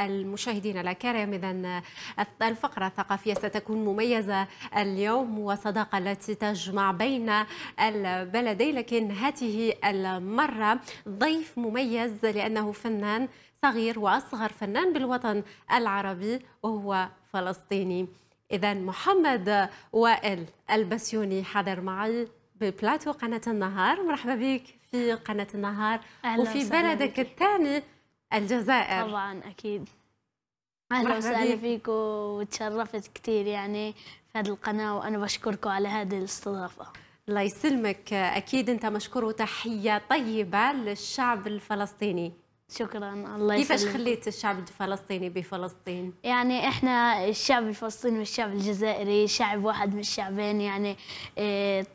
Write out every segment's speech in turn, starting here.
المشاهدين الكرام اذا الفقره الثقافيه ستكون مميزه اليوم وصداقه التي تجمع بين البلدين لكن هذه المره ضيف مميز لانه فنان صغير واصغر فنان بالوطن العربي وهو فلسطيني اذا محمد وائل البسيوني حاضر معي ببلاتو قناه النهار مرحبا بك في قناه النهار وفي بلدك الثاني الجزائر طبعا أكيد أهلا وسهلا فيكم وتشرفت كثير يعني في هذه القناة وأنا بشكركم على هذه الاستضافة الله يسلمك أكيد أنت مشكور وتحية طيبة للشعب الفلسطيني شكرا الله يسلمك كيفاش خليت الشعب الفلسطيني بفلسطين؟ يعني احنا الشعب الفلسطيني والشعب الجزائري شعب واحد من الشعبين يعني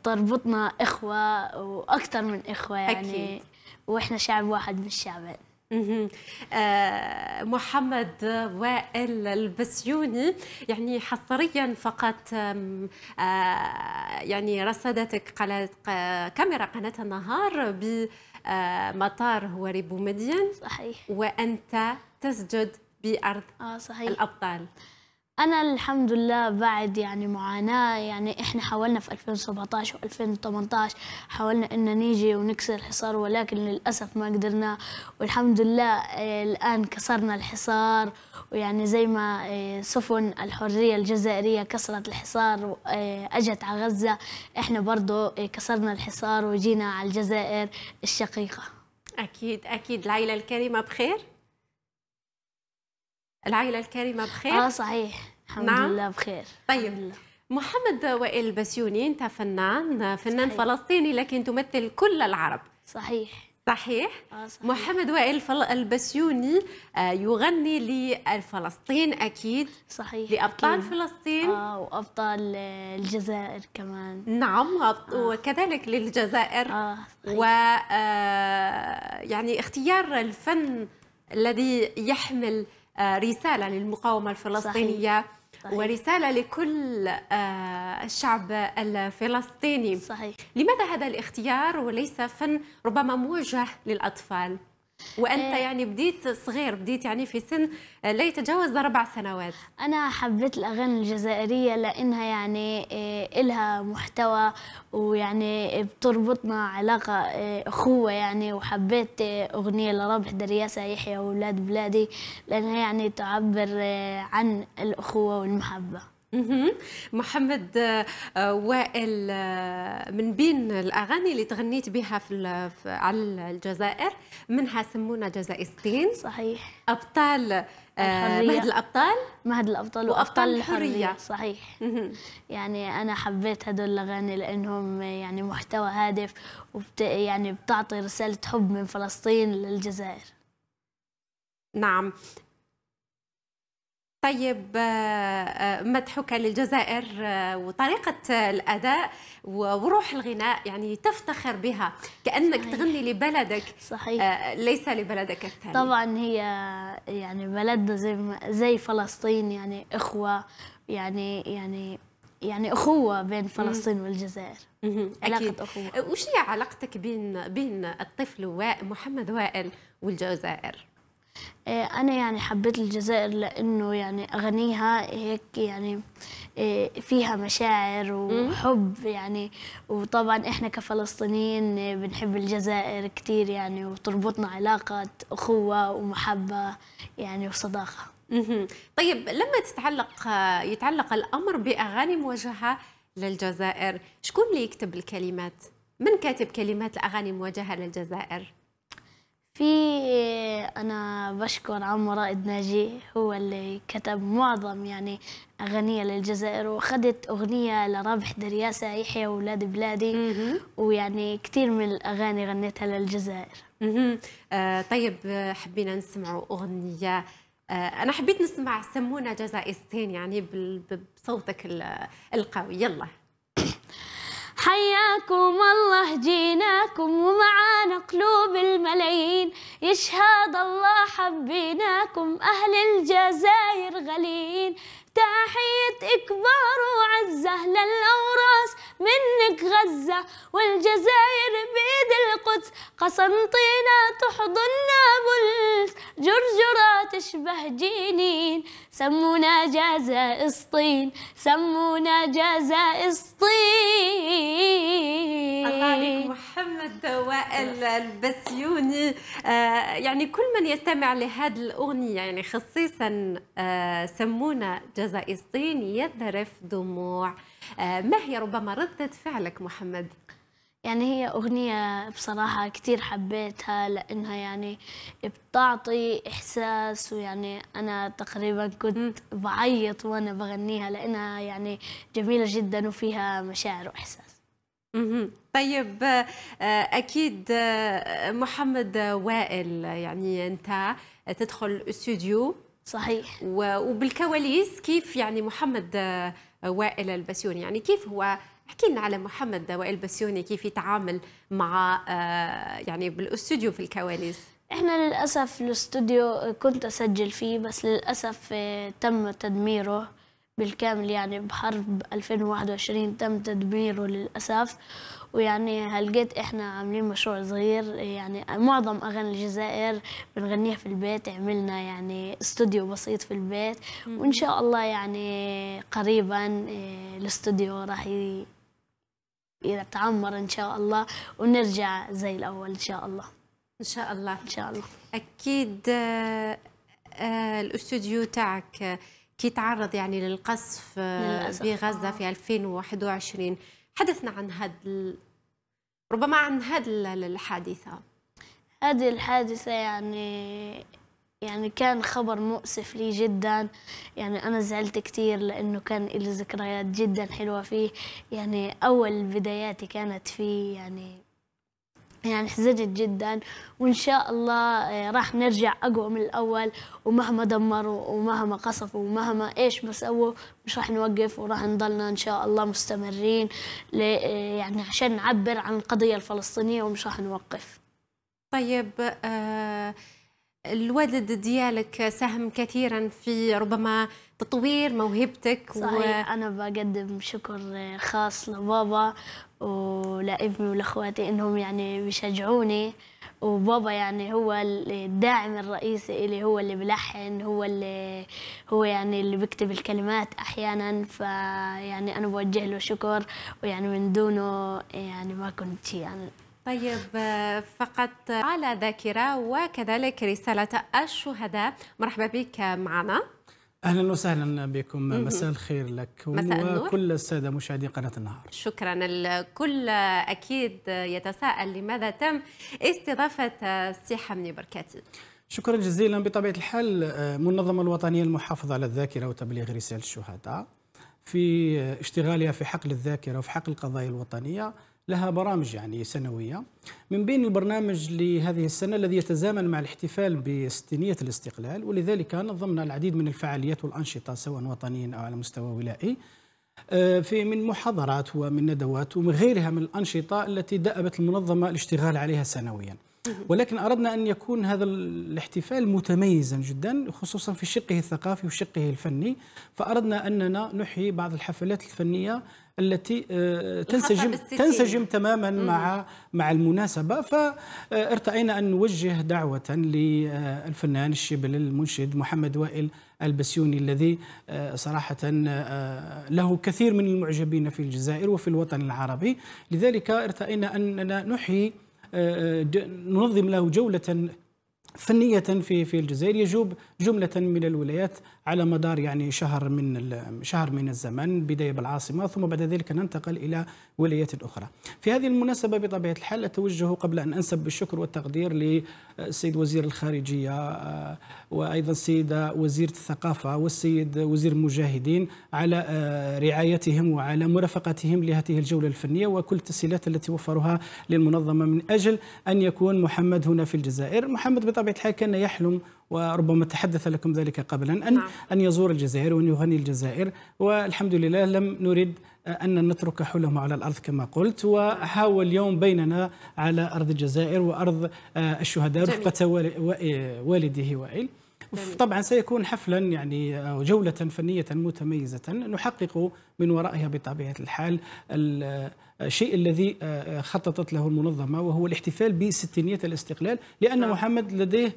تربطنا إيه، اخوه واكثر من اخوه يعني أكيد. واحنا شعب واحد من الشعبين آه، محمد وائل البسيوني يعني حصريا فقط آه، يعني رصدتك كاميرا قناة النهار بمطار آه، هواري بومدين صحيح وأنت تسجد بأرض آه صحيح. الأبطال أنا الحمد لله بعد يعني معاناة يعني إحنا حاولنا في 2017 و2018 حاولنا إن نيجي ونكسر الحصار ولكن للأسف ما قدرنا والحمد لله آه، الآن كسرنا الحصار ويعني زي ما آه، سفن الحرية الجزائرية كسرت الحصار آه، أجت على غزة إحنا برضو كسرنا الحصار وجينا على الجزائر الشقيقة أكيد أكيد العيلة الكريمة بخير العائله الكريمه بخير اه صحيح الحمد نعم. لله بخير طيب لله. محمد وائل البسيوني انت فنان فنان صحيح. فلسطيني لكن تمثل كل العرب صحيح صحيح, آه صحيح. محمد وائل البسيوني آه، يغني لفلسطين اكيد صحيح لابطال أكيد. فلسطين آه وابطال الجزائر كمان نعم آه. وكذلك للجزائر آه صحيح. و آه، يعني اختيار الفن الذي يحمل آه، رسالة للمقاومة الفلسطينية صحيح. صحيح. ورسالة لكل آه، الشعب الفلسطيني صحيح. لماذا هذا الاختيار وليس فن ربما موجه للأطفال؟ وانت آه. يعني بديت صغير بديت يعني في سن آه، لا يتجاوز اربع سنوات انا حبيت الاغاني الجزائريه لانها يعني آه، إلها محتوى ويعني بتربطنا علاقه اخوه يعني وحبيت اغنيه لربح درياسه يحيى واولاد بلادي لانها يعني تعبر عن الاخوه والمحبه محمد آه، آه، وائل آه، من بين الاغاني اللي تغنيت بها في على الجزائر منها سمونا جزائستين صحيح ابطال الحرية. مهد الابطال مهد الابطال وابطال الحريه, الحرية. صحيح يعني انا حبيت هدول الاغاني لانهم يعني محتوى هادف وبت يعني بتعطي رساله حب من فلسطين للجزائر نعم طيب آه، آه، مدحك للجزائر آه، وطريقة الأداء وروح الغناء يعني تفتخر بها كأنك صحيح. تغني لبلدك صحيح. ليس لبلدك الثاني طبعا هي يعني بلدنا زي زي فلسطين يعني إخوة يعني يعني يعني أخوة بين فلسطين والجزائر علاقة أخوة وش هي علاقتك بين بين الطفل محمد وائل والجزائر؟ آه، أنا يعني حبيت الجزائر لأنه يعني أغانيها هيك يعني آه، فيها مشاعر وحب يعني وطبعا إحنا كفلسطينيين بنحب الجزائر كتير يعني وتربطنا علاقة أخوة ومحبة يعني وصداقة طيب لما تتعلق يتعلق الأمر بأغاني موجهة للجزائر شكون اللي يكتب الكلمات؟ من كاتب كلمات الأغاني موجهة للجزائر؟ في أنا بشكر عمو رائد ناجي هو اللي كتب معظم يعني أغنية للجزائر وأخذت أغنية لرابح درياسة يحيى اولاد بلادي -م. ويعني كثير من الأغاني غنيتها للجزائر -م. آه طيب حبينا نسمعوا أغنية آه أنا حبيت نسمع سمونا جزائستين يعني بصوتك القوي يلا حياكم الله جيناكم ومعانا قلوب الملايين يشهد الله حبيناكم أهل الجزائر غاليين تحية إكبار وعزة للأوراس منك غزة والجزائر بيد القدس قسنطينة تحضن نابلس جرجرة تشبه جنين سمونا جازا إسطين سمونا جازا إسطين الله عليكم محمد وائل البسيوني آه، يعني كل من يستمع لهذه الأغنية يعني خصيصا آه، سمونا جزائزتين يذرف دموع آه، ما هي ربما ردة فعلك محمد؟ يعني هي أغنية بصراحة كثير حبيتها لأنها يعني بتعطي إحساس ويعني أنا تقريبا كنت بعيط وأنا بغنيها لأنها يعني جميلة جدا وفيها مشاعر وإحساس. طيب آه، اكيد آه، محمد وائل يعني انت تدخل استوديو صحيح وبالكواليس كيف يعني محمد آه، وائل البسيوني يعني كيف هو احكي لنا على محمد وائل البسيوني كيف يتعامل مع يعني بالاستوديو في الكواليس احنا للاسف الاستوديو كنت اسجل فيه بس للاسف تم تدميره بالكامل يعني بحرب 2021 تم تدميره للأسف ويعني هلقيت احنا عاملين مشروع صغير يعني معظم اغاني الجزائر بنغنيها في البيت عملنا يعني استوديو بسيط في البيت وان شاء الله يعني قريبا آه، الاستوديو راح يتعمر ان شاء الله ونرجع زي الاول ان شاء الله ان شاء الله ان شاء الله اكيد آه، آه، الاستوديو تاعك كي تعرض يعني للقصف في غزه في 2021 حدثنا عن هذا ربما عن هذه الحادثة هذه الحادثة يعني يعني كان خبر مؤسف لي جدا يعني أنا زعلت كثير لأنه كان لي ذكريات جدا حلوة فيه يعني أول بداياتي كانت فيه يعني يعني حزنت جدا وان شاء الله آه، راح نرجع اقوى من الاول ومهما دمروا ومهما قصفوا ومهما ايش ما سووا مش راح نوقف وراح نضلنا ان شاء الله مستمرين آه، يعني عشان نعبر عن القضيه الفلسطينيه ومش راح نوقف. طيب آه، الوالد ديالك ساهم كثيرا في ربما تطوير موهبتك صحيح و... انا بقدم شكر خاص لبابا ولابني ولاخواتي انهم يعني بيشجعوني وبابا يعني هو الداعم الرئيسي إلي هو اللي بلحن هو اللي هو يعني اللي بكتب الكلمات احيانا فيعني انا بوجه له شكر ويعني من دونه يعني ما كنت شيء يعني طيب فقط على ذاكرة وكذلك رسالة الشهداء مرحبا بك معنا اهلا وسهلا بكم مساء الخير لك وكل الساده مشاهدي قناه النهار شكرا الكل اكيد يتساءل لماذا تم استضافه سي حمني بركاتي شكرا جزيلا بطبيعه الحال المنظمه الوطنيه المحافظه على الذاكره وتبليغ رساله الشهداء في اشتغالها في حقل الذاكره وفي حقل القضايا الوطنيه لها برامج يعني سنوية من بين البرنامج لهذه السنة الذي يتزامن مع الاحتفال بستينية الاستقلال ولذلك نظمنا العديد من الفعاليات والأنشطة سواء وطنيا أو على مستوى ولائي آه، في من محاضرات ومن ندوات ومن غيرها من الأنشطة التي دأبت المنظمة الاشتغال عليها سنويا ولكن أردنا أن يكون هذا الاحتفال متميزا جدا خصوصا في شقه الثقافي وشقه الفني فأردنا أننا نحيي بعض الحفلات الفنية التي آه، تنسجم تنسجم تماما مع مع المناسبه فارتئينا ان نوجه دعوه للفنان الشبل المنشد محمد وائل البسيوني الذي آه، صراحة آه، له كثير من المعجبين في الجزائر وفي الوطن العربي لذلك ارتئينا أننا نحيي ننظم له جولة فنية في في الجزائر يجوب جملة من الولايات على مدار يعني شهر من شهر من الزمن بداية بالعاصمة ثم بعد ذلك ننتقل إلى ولايات أخرى في هذه المناسبة بطبيعة الحال أتوجه قبل أن أنسب بالشكر والتقدير للسيد وزير الخارجية آه، وأيضا السيدة وزيرة الثقافة والسيد وزير المجاهدين على آه، رعايتهم وعلى مرافقتهم لهذه الجولة الفنية وكل التسهيلات التي وفروها للمنظمة من أجل أن يكون محمد هنا في الجزائر محمد بطبيعة الحال كان يحلم وربما تحدث لكم ذلك قبلا أن, نعم. أن يزور الجزائر وأن يغني الجزائر والحمد لله لم نرد آه، أن نترك حلم على الأرض كما قلت وحاول اليوم بيننا على أرض الجزائر وأرض آه، الشهداء رفقة آه، والده وائل طبعا سيكون حفلا يعني جولة فنية متميزة نحقق من ورائها بطبيعة الحال الشيء الذي خططت له المنظمة وهو الاحتفال بستينية الاستقلال لأن نعم. محمد لديه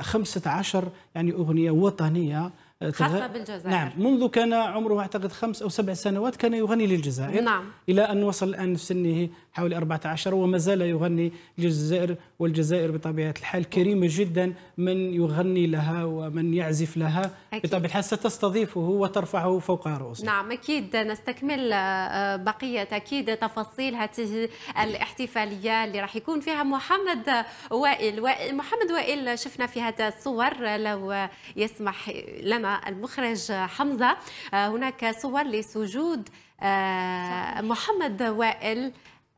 خمسة عشر يعني أغنية وطنية آه، خاصة بالجزائر نعم منذ كان عمره أعتقد خمس أو سبع سنوات كان يغني للجزائر نعم إلى أن وصل الآن في سنه حوالي 14 وما زال يغني الجزائر والجزائر بطبيعة الحال كريمة جدا من يغني لها ومن يعزف لها أكيد. بطبيعة الحال ستستضيفه وترفعه فوق رؤوسها نعم أكيد نستكمل آه، بقية أكيد تفاصيل هذه الاحتفالية اللي راح يكون فيها محمد وائل محمد وائل شفنا في هذا الصور لو يسمح لنا المخرج حمزة آه، هناك صور لسجود آه، محمد وائل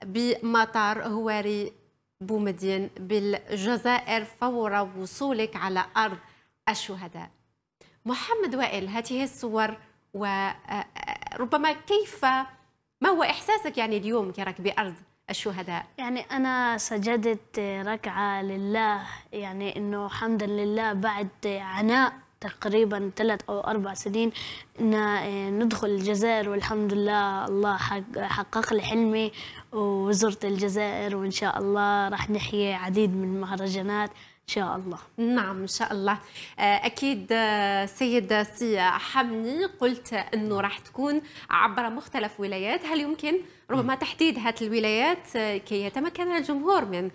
بمطار هواري بومدين بالجزائر فور وصولك على أرض الشهداء محمد وائل هذه الصور وربما آه، آه، كيف ما هو إحساسك يعني اليوم كرك أرض الشهداء يعني أنا سجدت ركعة لله يعني أنه الحمد لله بعد عناء تقريبا ثلاث أو أربع سنين آه، ندخل الجزائر والحمد لله الله حقق لي حلمي وزرت الجزائر وإن شاء الله راح نحيي عديد من المهرجانات إن شاء الله نعم إن شاء الله آه، أكيد آه، سيدة سيا حمني قلت أنه راح تكون عبر مختلف ولايات هل يمكن ربما تحديد هذه الولايات آه، كي يتمكن الجمهور من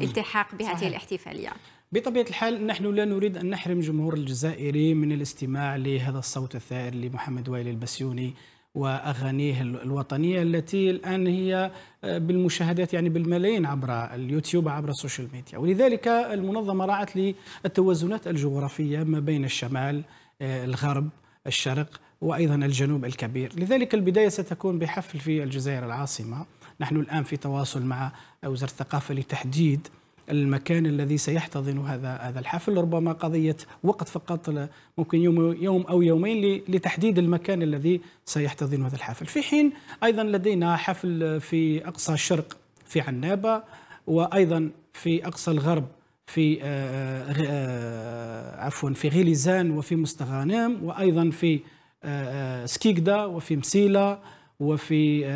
التحاق بهذه الاحتفالية بطبيعة الحال نحن لا نريد أن نحرم جمهور الجزائري من الاستماع لهذا الصوت الثائر لمحمد وائل البسيوني واغانيه الوطنيه التي الان هي آه، بالمشاهدات يعني بالملايين عبر اليوتيوب عبر السوشيال ميديا ولذلك المنظمه راعت للتوازنات الجغرافيه ما بين الشمال آه، الغرب الشرق وايضا الجنوب الكبير لذلك البدايه ستكون بحفل في الجزائر العاصمه نحن الان في تواصل مع وزاره الثقافه لتحديد المكان الذي سيحتضن هذا هذا الحفل ربما قضيه وقت فقط ممكن يوم يوم او يومين لتحديد المكان الذي سيحتضن هذا الحفل في حين ايضا لدينا حفل في اقصى الشرق في عنابه وايضا في اقصى الغرب في آه، آه، عفوا في غليزان وفي مستغانم وايضا في آه، سكيكدا وفي مسيله وفي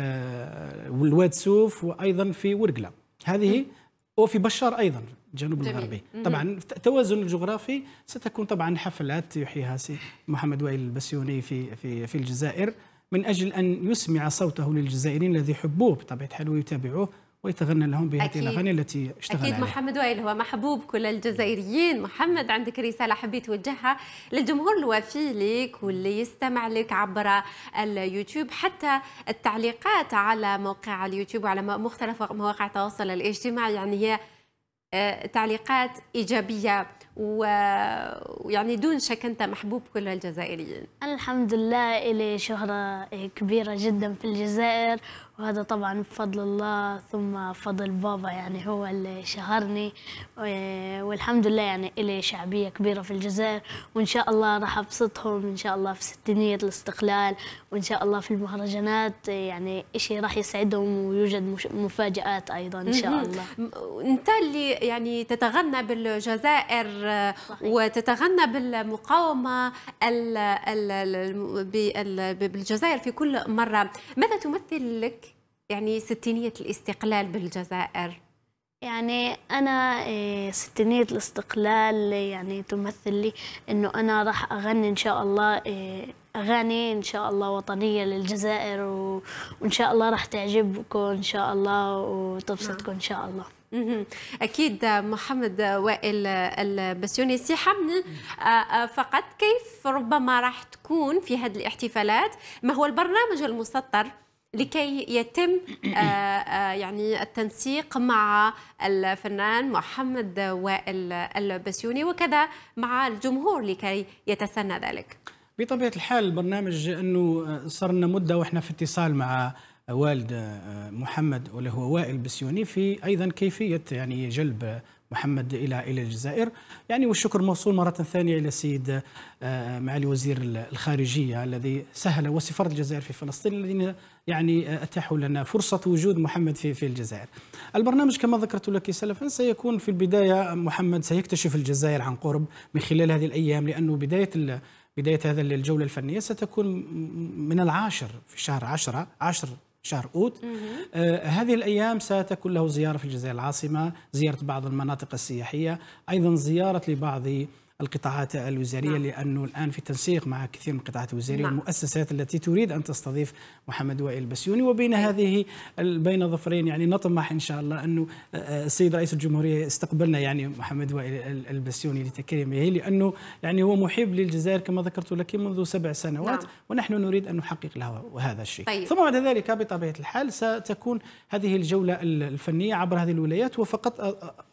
الواد سوف وايضا في ورقله هذه وفي بشار ايضا الجنوب الغربي طبعا التوازن الجغرافي ستكون طبعا حفلات يحييها سي محمد وائل البسيوني في في في الجزائر من اجل ان يسمع صوته للجزائريين الذي يحبوه بطبيعه الحال ويتابعوه ويتغنى لهم بهذه الاغاني التي اشتغل اكيد عليها. محمد وائل هو محبوب كل الجزائريين محمد عندك رساله حبيت توجهها للجمهور الوفي لك واللي يستمع لك عبر اليوتيوب حتى التعليقات على موقع اليوتيوب وعلى مختلف مواقع التواصل الاجتماعي يعني هي آه، تعليقات ايجابيه ويعني دون شك انت محبوب كل الجزائريين الحمد لله الي شهره كبيره جدا في الجزائر وهذا طبعا بفضل الله ثم فضل بابا يعني هو اللي شهرني والحمد لله يعني إلي شعبية كبيرة في الجزائر وإن شاء الله راح أبسطهم إن شاء الله في ستينية الاستقلال وإن شاء الله في المهرجانات يعني إشي راح يسعدهم ويوجد مفاجآت أيضا إن شاء الله أنت اللي يعني تتغنى بالجزائر صحيح. وتتغنى بالمقاومة بالجزائر في كل مرة ماذا تمثل لك يعني ستينية الاستقلال بالجزائر؟ يعني أنا إيه، ستينية الاستقلال يعني تمثل لي أنه أنا راح أغني إن شاء الله إيه، أغاني إن شاء الله وطنية للجزائر وإن شاء الله راح تعجبكم إن شاء الله وتبسطكم إن شاء الله أكيد محمد وائل البسيوني سي حمدي آه، آه، فقط كيف ربما راح تكون في هذه الاحتفالات ما هو البرنامج المسطر لكي يتم آه، آه، يعني التنسيق مع الفنان محمد وائل البسيوني وكذا مع الجمهور لكي يتسنى ذلك بطبيعه الحال البرنامج انه آه، صار لنا مده واحنا في اتصال مع والد محمد واللي هو وائل بسيوني في ايضا كيفيه يعني جلب محمد الى الى الجزائر يعني والشكر موصول مره ثانيه الى السيد آه، معالي وزير الخارجيه الذي سهل وسفاره الجزائر في فلسطين الذين يعني آه، اتاحوا لنا فرصه وجود محمد في في الجزائر. البرنامج كما ذكرت لك سلفا سيكون في البدايه محمد سيكتشف الجزائر عن قرب من خلال هذه الايام لانه بدايه بدايه هذا الجوله الفنيه ستكون من العاشر في شهر 10 10 شهر أوت آه هذه الأيام ستكون له زيارة في الجزائر العاصمة زيارة بعض المناطق السياحية أيضا زيارة لبعض القطاعات الوزاريه نعم. لانه الان في تنسيق مع كثير من القطاعات الوزاريه نعم. والمؤسسات التي تريد ان تستضيف محمد وائل البسيوني وبين أيوة. هذه بين ظفرين يعني نطمح ان شاء الله انه آه، آه، السيد رئيس الجمهوريه استقبلنا يعني محمد وائل البسيوني لتكريمه لانه يعني هو محب للجزائر كما ذكرت لك منذ سبع سنوات نعم. ونحن نريد ان نحقق له هذا الشيء طيب. ثم بعد ذلك بطبيعه الحال ستكون هذه الجوله الفنيه عبر هذه الولايات وفقط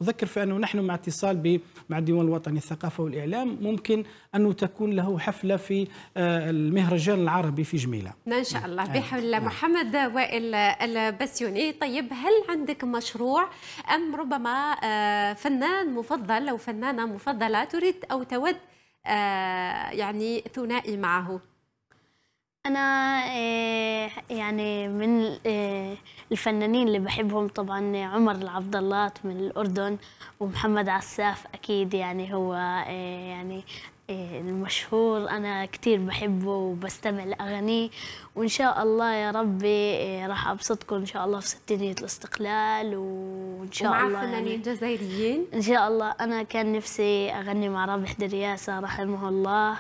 اذكر في انه نحن مع اتصال مع الديوان الوطني للثقافه والإعلام ممكن أن تكون له حفلة في آه، المهرجان العربي في جميلة إن شاء الله نعم. بحول نعم. محمد وائل البسيوني طيب هل عندك مشروع أم ربما آه، فنان مفضل أو فنانة مفضلة تريد أو تود آه، يعني ثنائي معه أنا آه، يعني من آه، الفنانين اللي بحبهم طبعا عمر العبد الله من الأردن ومحمد عساف أكيد يعني هو آه، يعني المشهور أنا كتير بحبه وبستمع لأغانيه وإن شاء الله يا ربي راح أبسطكم إن شاء الله في ستينية الاستقلال وإن شاء ومع الله يعني فنانين يعني جزائريين إن شاء الله أنا كان نفسي أغني مع رابح درياسة رحمه الله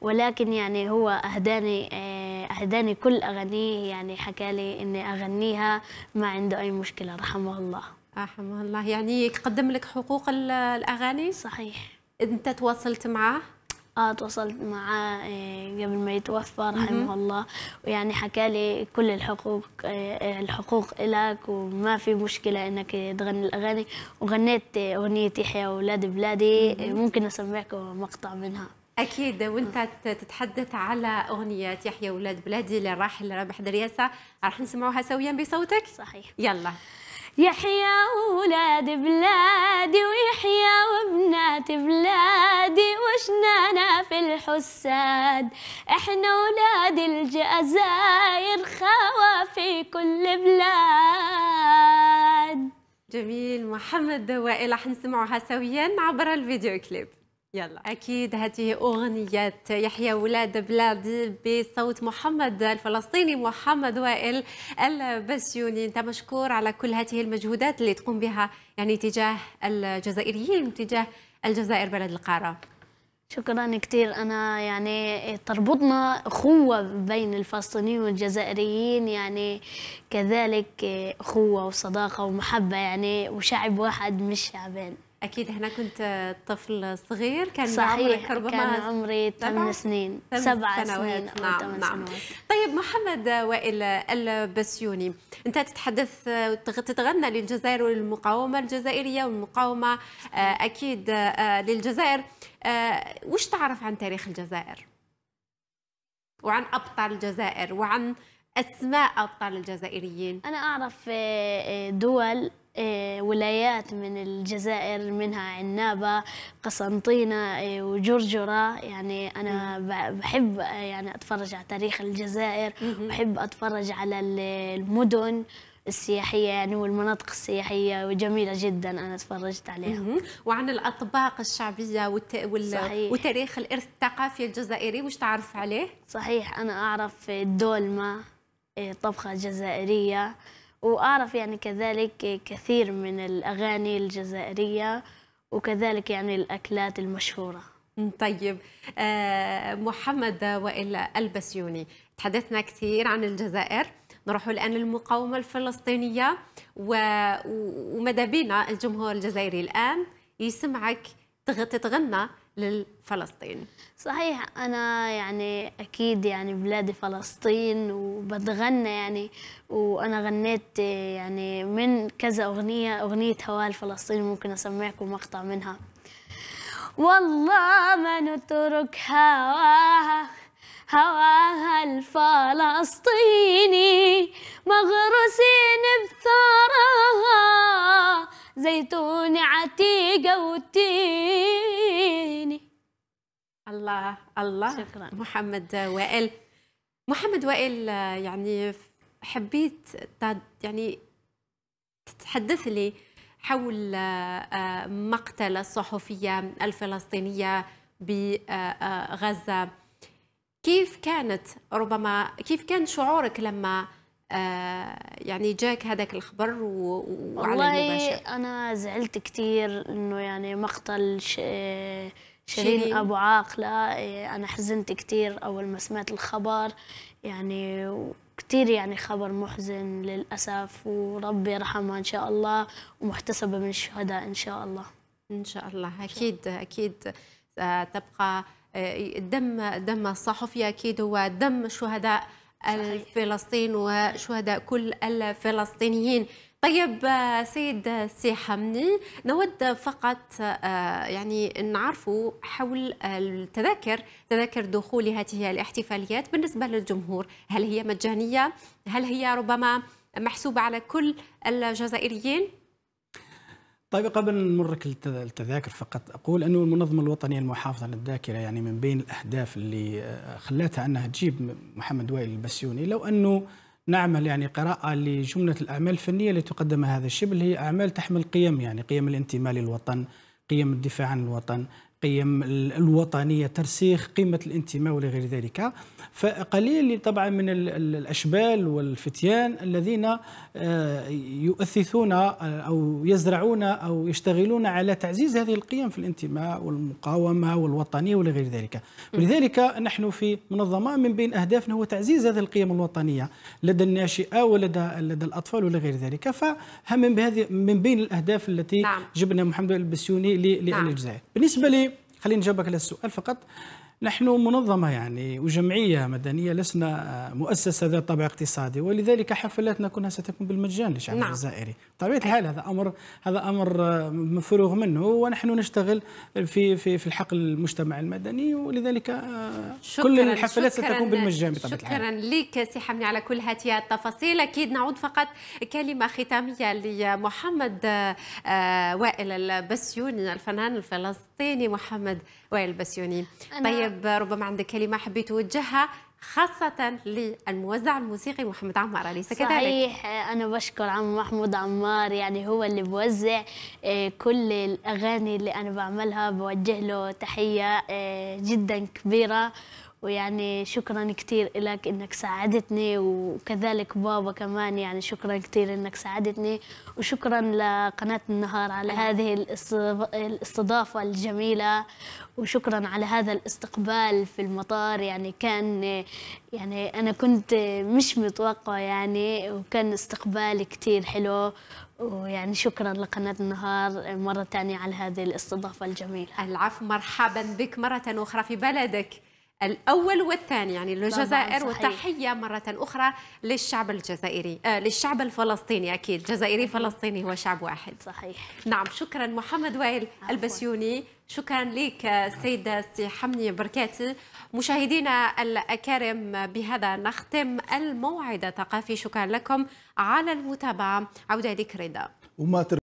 ولكن يعني هو أهداني آه، أهداني كل أغانيه يعني حكى لي إني أغنيها ما عنده أي مشكلة رحمه الله رحمه الله يعني قدم لك حقوق الأغاني صحيح أنت تواصلت معاه اه تواصلت معاه آه، قبل ما يتوفى رحمه الله ويعني حكى لي كل الحقوق آه، الحقوق لك وما في مشكله انك تغني الاغاني وغنيت اغنيه يحيى اولاد بلادي ممكن اسمعكم مقطع منها اكيد وانت تتحدث على اغنيه يحيى ولاد بلادي للراحل رابح درياسه راح نسمعوها سويا بصوتك صحيح يلا يحيى ولاد بلادي ويحيى وبنات بلادي وشنانا في الحساد احنا ولاد الجزائر خوا في كل بلاد جميل محمد وائل راح نسمعوها سويا عبر الفيديو كليب يلا اكيد هذه اغنيه يحيى ولاد بلادي بصوت محمد الفلسطيني محمد وائل البسيوني انت مشكور على كل هذه المجهودات اللي تقوم بها يعني تجاه الجزائريين وتجاه الجزائر بلد القاره شكرا كثير انا يعني تربطنا اخوه بين الفلسطينيين والجزائريين يعني كذلك اخوه وصداقه ومحبه يعني وشعب واحد مش شعبين اكيد هنا كنت طفل صغير كان صحيح عمرك ربما كان عمري 8 سنين 7 سنين نعم نعم. طيب محمد وائل البسيوني انت تتحدث تتغنى للجزائر وللمقاومه الجزائريه والمقاومه آه، اكيد آه، للجزائر آه، وش تعرف عن تاريخ الجزائر وعن ابطال الجزائر وعن اسماء ابطال الجزائريين انا اعرف دول إيه، ولايات من الجزائر منها عنابة قسنطينة إيه، وجرجرة يعني أنا بحب يعني أتفرج على تاريخ الجزائر وأحب أتفرج على المدن السياحية يعني والمناطق السياحية وجميلة جدا أنا تفرجت عليها وعن الأطباق الشعبية والت... وال... صحيح. وتاريخ الإرث الثقافي الجزائري وش تعرف عليه؟ صحيح أنا أعرف الدولمة إيه، طبخة جزائرية وأعرف يعني كذلك كثير من الأغاني الجزائرية وكذلك يعني الأكلات المشهورة طيب آه محمد وإلا البسيوني تحدثنا كثير عن الجزائر نروح الآن للمقاومة الفلسطينية ومدى وماذا بينا الجمهور الجزائري الآن يسمعك تغنى للفلسطيني صحيح أنا يعني أكيد يعني بلادي فلسطين وبتغنى يعني وأنا غنيت يعني من كذا أغنية أغنية هواء الفلسطيني ممكن أسمعكم مقطع منها والله ما نترك هواها هواها الفلسطيني مغرسين بثراها زيتون عتيقة وتيني الله الله شكرا محمد وائل محمد وائل يعني حبيت يعني تتحدث لي حول آه، مقتل الصحفية الفلسطينية بغزة آه، آه، كيف كانت ربما كيف كان شعورك لما آه، يعني جاك هذاك الخبر وعلى المباشر والله انا زعلت كثير انه يعني مقتل شيرين, شيرين ابو عاقله إيه، انا حزنت كثير اول ما سمعت الخبر يعني كثير يعني خبر محزن للاسف وربي يرحمها ان شاء الله ومحتسبه من الشهداء ان شاء الله ان شاء الله اكيد اكيد آه، تبقى آه، دم دم الصحفي اكيد هو دم الشهداء الفلسطين وشهداء كل الفلسطينيين طيب آه، سيد سي حمني نود فقط آه، يعني نعرفوا حول التذاكر تذاكر دخول هذه الاحتفاليات بالنسبة للجمهور هل هي مجانية هل هي ربما محسوبة على كل الجزائريين طيب قبل أن نمرك للتذاكر فقط أقول أنه المنظمة الوطنية المحافظة للذاكرة يعني من بين الأهداف اللي آه، خلاتها أنها تجيب محمد وائل البسيوني لو أنه نعمل يعني قراءة لجملة الأعمال الفنية التي تقدمها هذا الشبل هي أعمال تحمل قيم يعني قيم الانتماء للوطن قيم الدفاع عن الوطن قيم الوطنيه ترسيخ قيمه الانتماء ولغير ذلك فقليل طبعا من الاشبال والفتيان الذين آه، يؤثثون آه، او يزرعون او يشتغلون على تعزيز هذه القيم في الانتماء والمقاومه والوطنيه ولغير ذلك ولذلك نحن في منظمه من بين اهدافنا هو تعزيز هذه القيم الوطنيه لدى الناشئه ولدى لدى الاطفال ولغير ذلك فهم من بهذه من بين الاهداف التي نعم. جبنا محمد البسيوني للجزائر نعم. بالنسبه لي خليني نجاوبك على السؤال فقط نحن منظمة يعني وجمعية مدنية لسنا مؤسسة ذات طابع اقتصادي ولذلك حفلاتنا كلها ستكون بالمجان للشعب نعم. الجزائري طبيعة طيب. الحال هذا أمر هذا أمر مفروغ منه ونحن نشتغل في في في الحقل المجتمع المدني ولذلك آه، كل الحفلات شكراً ستكون بالمجان بطبيعة الحال شكرا لك سي حمدي على كل هذه التفاصيل أكيد نعود فقط كلمة ختامية لمحمد آه، وائل البسيوني الفنان الفلسطيني محمد وائل البسيوني طيب ربما عندك كلمه حبيت توجهها خاصة للموزع الموسيقي محمد عمار أليس كذلك؟ صحيح أنا بشكر عم محمود عمار يعني هو اللي بوزع آه، كل الأغاني اللي أنا بعملها بوجه له تحية آه، جدا كبيرة ويعني شكرا كثير لك انك ساعدتني وكذلك بابا كمان يعني شكرا كثير انك ساعدتني وشكرا لقناه النهار على هذه الاستضافه الجميله وشكرا على هذا الاستقبال في المطار يعني كان يعني انا كنت مش متوقعه يعني وكان استقبال كثير حلو ويعني شكرا لقناة النهار مرة ثانية على هذه الاستضافة الجميلة العفو مرحبا بك مرة أخرى في بلدك الاول والثاني يعني للجزائر وتحيه مره اخرى للشعب الجزائري آه للشعب الفلسطيني اكيد جزائري فلسطيني هو شعب واحد صحيح نعم شكرا محمد وائل البسيوني شكرا لك السيدة آه، سي حمني بركاتي مشاهدينا الأكارم بهذا نختم الموعد الثقافي شكرا لكم على المتابعة عودة لك رضا